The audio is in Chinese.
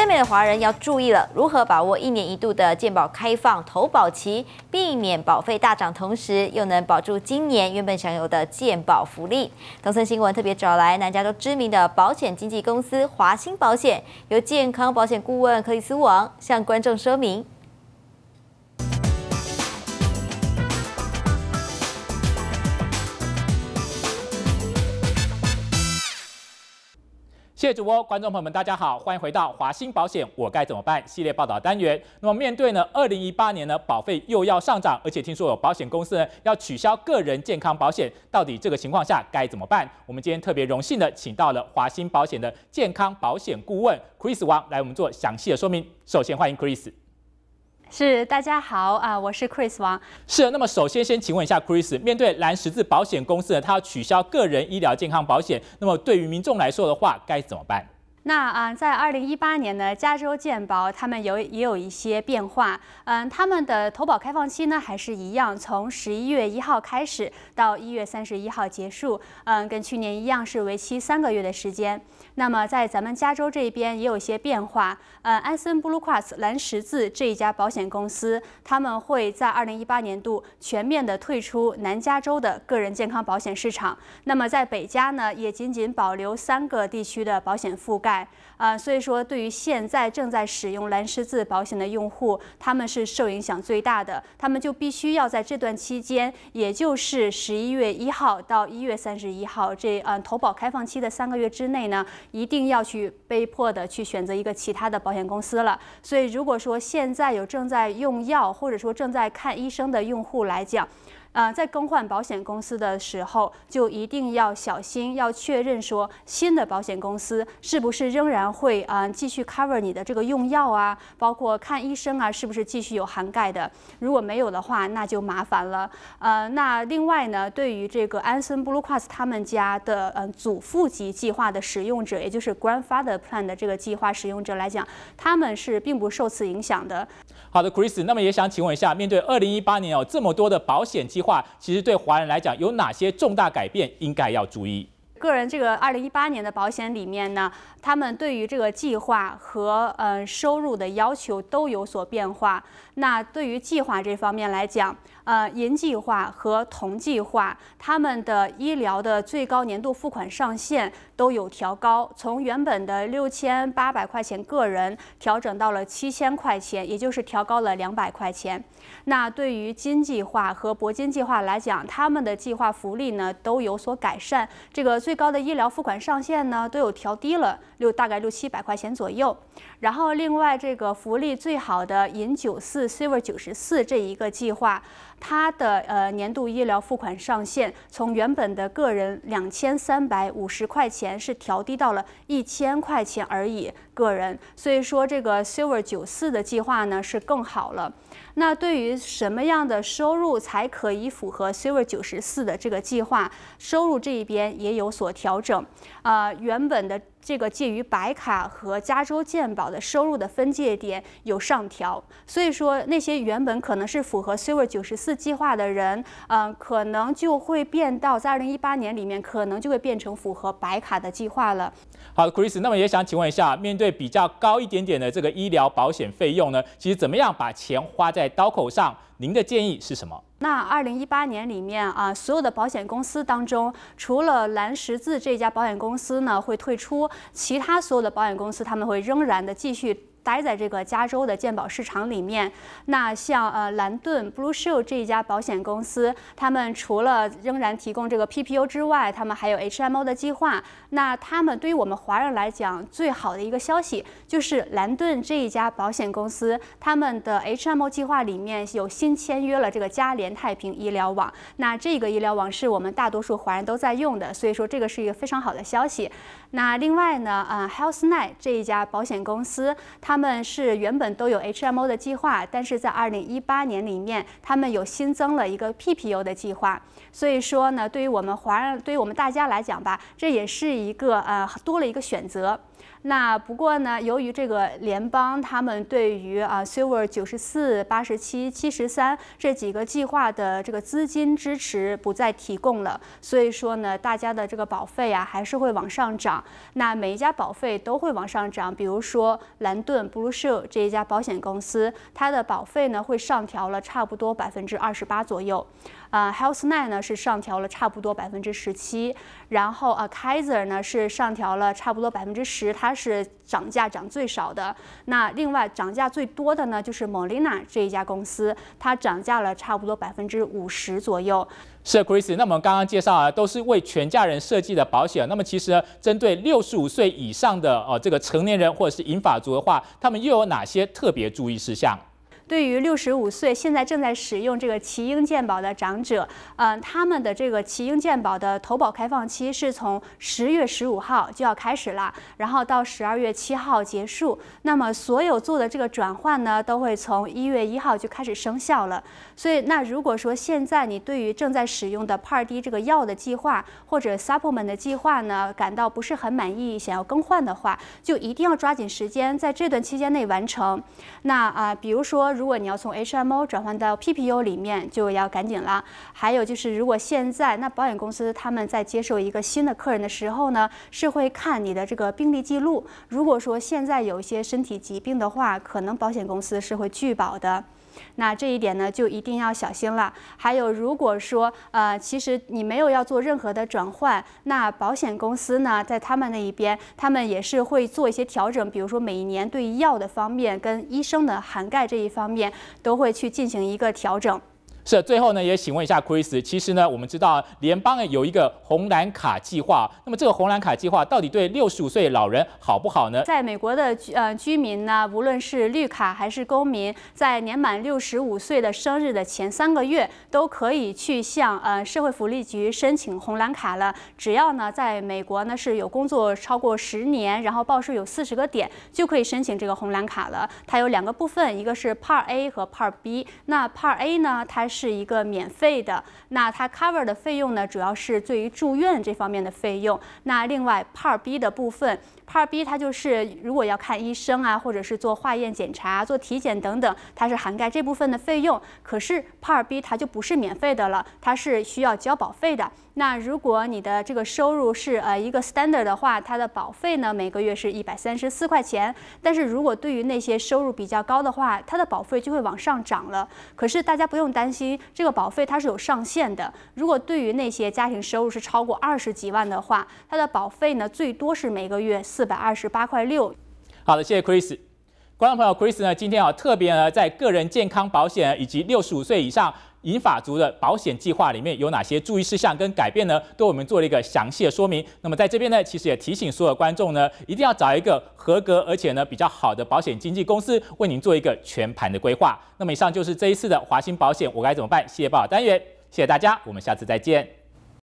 最美的华人要注意了，如何把握一年一度的健保开放投保期，避免保费大涨，同时又能保住今年原本享有的健保福利。东森新闻特别找来南加州知名的保险经纪公司华兴保险，由健康保险顾问克里斯王向观众说明。主播、观众朋友们，大家好，欢迎回到华兴保险，我该怎么办系列报道单元。那么面对呢，二零一八年呢保费又要上涨，而且听说有保险公司呢要取消个人健康保险，到底这个情况下该怎么办？我们今天特别荣幸的请到了华兴保险的健康保险顾问 Chris 王来我们做详细的说明。首先欢迎 Chris。是，大家好啊，我是 Chris 王。是，那么首先先请问一下 Chris，面对蓝十字保险公司呢，它要取消个人医疗健康保险，那么对于民众来说的话，该怎么办？那啊，在二零一八年呢，加州健保他们有也有一些变化。嗯，他们的投保开放期呢还是一样，从十一月一号开始到一月三十一号结束。嗯，跟去年一样是为期三个月的时间。那么在咱们加州这边也有一些变化。嗯，安森布鲁克兰蓝十字这一家保险公司，他们会在二零一八年度全面的退出南加州的个人健康保险市场。那么在北加呢，也仅仅保留三个地区的保险覆盖。哎，啊，所以说，对于现在正在使用蓝狮子保险的用户，他们是受影响最大的，他们就必须要在这段期间，也就是十一月一号到一月三十一号这呃投保开放期的三个月之内呢，一定要去被迫的去选择一个其他的保险公司了。所以，如果说现在有正在用药或者说正在看医生的用户来讲，呃，在更换保险公司的时候，就一定要小心，要确认说新的保险公司是不是仍然会啊继续 cover 你的这个用药啊，包括看医生啊，是不是继续有涵盖的。如果没有的话，那就麻烦了。呃，那另外呢，对于这个安森布鲁克斯他们家的嗯祖父级计划的使用者，也就是 grandfather plan 的这个计划使用者来讲，他们是并不受此影响的。好的，Chris，那么也想请问一下，面对二零一八年哦这么多的保险机话，划其实对华人来讲有哪些重大改变，应该要注意。个人这个二零一八年的保险里面呢，他们对于这个计划和呃收入的要求都有所变化。那对于计划这方面来讲，呃银计划和铜计划，他们的医疗的最高年度付款上限都有调高，从原本的六千八百块钱个人调整到了七千块钱，也就是调高了两百块钱。那对于金计划和铂金计划来讲，他们的计划福利呢都有所改善，这个最。最高的医疗付款上限呢，都有调低了六大概六七百块钱左右。然后另外这个福利最好的银九四 Silver 九十四这一个计划，它的呃年度医疗付款上限从原本的个人两千三百五十块钱是调低到了一千块钱而已。个人，所以说这个 silver 九四的计划呢是更好了。那对于什么样的收入才可以符合 silver 九十四的这个计划，收入这一边也有所调整。啊，原本的。这个介于白卡和加州健保的收入的分界点有上调，所以说那些原本可能是符合 Silver 九十四计划的人，嗯，可能就会变到在二零一八年里面，可能就会变成符合白卡的计划了。好，Chris，那么也想请问一下，面对比较高一点点的这个医疗保险费用呢，其实怎么样把钱花在刀口上？您的建议是什么？那二零一八年里面啊，所有的保险公司当中，除了蓝十字这家保险公司呢会退出，其他所有的保险公司他们会仍然的继续。待在这个加州的健保市场里面，那像呃蓝盾 Blue Shield 这一家保险公司，他们除了仍然提供这个 p p o 之外，他们还有 HMO 的计划。那他们对于我们华人来讲最好的一个消息，就是蓝盾这一家保险公司他们的 HMO 计划里面有新签约了这个加联太平医疗网。那这个医疗网是我们大多数华人都在用的，所以说这个是一个非常好的消息。那另外呢，呃 Health Net 这一家保险公司，它他们是原本都有 HMO 的计划，但是在二零一八年里面，他们有新增了一个 PPU 的计划。所以说呢，对于我们华人，对于我们大家来讲吧，这也是一个呃多了一个选择。那不过呢，由于这个联邦他们对于啊 Silver 九十四、八十七、七十三这几个计划的这个资金支持不再提供了，所以说呢，大家的这个保费啊还是会往上涨。那每一家保费都会往上涨，比如说蓝盾 Blue Shield 这一家保险公司，它的保费呢会上调了差不多百分之二十八左右。啊，Health Net i 呢是上调了差不多百分之十七，然后啊 Kaiser 呢是上调了差不多百分之十。它是涨价涨最少的，那另外涨价最多的呢，就是莫琳娜这一家公司，它涨价了差不多百分之五十左右。是，Chris，那我们刚刚介绍啊，都是为全家人设计的保险。那么其实针对六十五岁以上的呃这个成年人或者是银发族的话，他们又有哪些特别注意事项？对于六十五岁现在正在使用这个奇英健保的长者，嗯，他们的这个奇英健保的投保开放期是从十月十五号就要开始了，然后到十二月七号结束。那么所有做的这个转换呢，都会从一月一号就开始生效了。所以，那如果说现在你对于正在使用的 Part D 这个药的计划或者 Supplement 的计划呢，感到不是很满意，想要更换的话，就一定要抓紧时间在这段期间内完成。那啊，比如说。如果你要从 HMO 转换到 p p u 里面，就要赶紧了。还有就是，如果现在那保险公司他们在接受一个新的客人的时候呢，是会看你的这个病历记录。如果说现在有一些身体疾病的话，可能保险公司是会拒保的。那这一点呢，就一定要小心了。还有，如果说呃，其实你没有要做任何的转换，那保险公司呢，在他们那一边，他们也是会做一些调整，比如说每一年对药的方面跟医生的涵盖这一方面，都会去进行一个调整。这最后呢，也请问一下 Chris，其实呢，我们知道联邦有一个红蓝卡计划。那么这个红蓝卡计划到底对六十五岁老人好不好呢？在美国的呃居民呢，无论是绿卡还是公民，在年满六十五岁的生日的前三个月，都可以去向呃社会福利局申请红蓝卡了。只要呢在美国呢是有工作超过十年，然后报税有四十个点，就可以申请这个红蓝卡了。它有两个部分，一个是 Part A 和 Part B。那 Part A 呢，它是是一个免费的，那它 cover 的费用呢，主要是对于住院这方面的费用。那另外 part B 的部分，part B 它就是如果要看医生啊，或者是做化验检查、做体检等等，它是涵盖这部分的费用。可是 part B 它就不是免费的了，它是需要交保费的。那如果你的这个收入是呃一个 standard 的话，它的保费呢每个月是一百三十四块钱。但是如果对于那些收入比较高的话，它的保费就会往上涨了。可是大家不用担心。这个保费它是有上限的，如果对于那些家庭收入是超过二十几万的话，它的保费呢最多是每个月四百二十八块六。好的，谢谢 Chris，观众朋友 Chris 呢，今天啊特别呢在个人健康保险以及六十五岁以上。银法族的保险计划里面有哪些注意事项跟改变呢？对我们做了一个详细的说明。那么在这边呢，其实也提醒所有观众呢，一定要找一个合格而且呢比较好的保险经纪公司为您做一个全盘的规划。那么以上就是这一次的华兴保险我该怎么办谢谢报道单元，谢谢大家，我们下次再见。